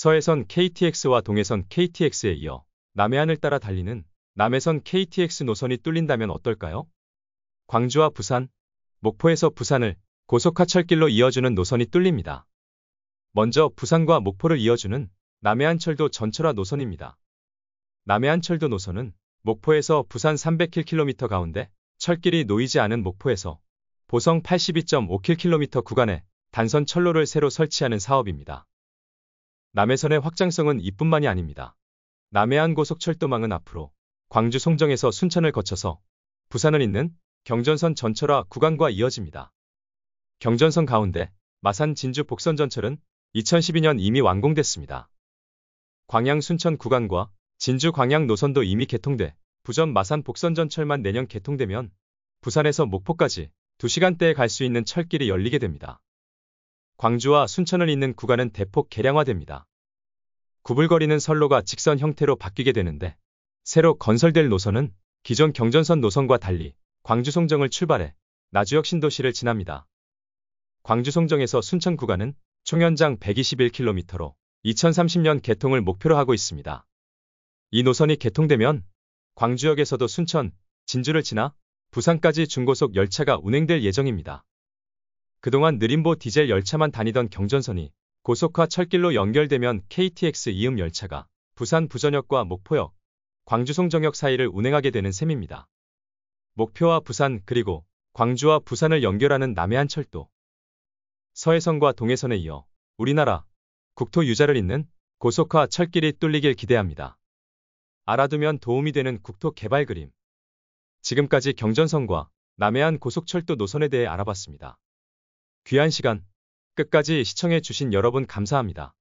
서해선 KTX와 동해선 KTX에 이어 남해안을 따라 달리는 남해선 KTX 노선이 뚫린다면 어떨까요? 광주와 부산, 목포에서 부산을 고속화철길로 이어주는 노선이 뚫립니다. 먼저 부산과 목포를 이어주는 남해안철도 전철화 노선입니다. 남해안철도 노선은 목포에서 부산 300km 가운데 철길이 놓이지 않은 목포에서 보성 82.5km 구간에 단선 철로를 새로 설치하는 사업입니다. 남해선의 확장성은 이뿐만이 아닙니다. 남해안 고속철도망은 앞으로 광주 송정에서 순천을 거쳐서 부산을 잇는 경전선 전철화 구간과 이어집니다. 경전선 가운데 마산 진주 복선 전철은 2012년 이미 완공됐습니다. 광양 순천 구간과 진주 광양 노선도 이미 개통돼 부전 마산 복선 전철만 내년 개통되면 부산에서 목포까지 2시간대에 갈 수 있는 철길이 열리게 됩니다. 광주와 순천을 잇는 구간은 대폭 개량화됩니다. 구불거리는 선로가 직선 형태로 바뀌게 되는데 새로 건설될 노선은 기존 경전선 노선과 달리 광주 송정을 출발해 나주역 신도시를 지납니다. 광주 송정에서 순천 구간은 총연장 121km로 2030년 개통을 목표로 하고 있습니다. 이 노선이 개통되면 광주역에서도 순천, 진주를 지나 부산까지 중고속 열차가 운행될 예정입니다. 그동안 느림보 디젤 열차만 다니던 경전선이 고속화 철길로 연결되면 KTX 이음 열차가 부산 부전역과 목포역, 광주 송정역 사이를 운행하게 되는 셈입니다. 목표와 부산 그리고 광주와 부산을 연결하는 남해안 철도 서해선과 동해선에 이어 우리나라 국토 유자를 잇는 고속화 철길이 뚫리길 기대합니다. 알아두면 도움이 되는 국토 개발 그림 지금까지 경전선과 남해안 고속철도 노선에 대해 알아봤습니다. 귀한 시간 끝까지 시청해주신 여러분 감사합니다.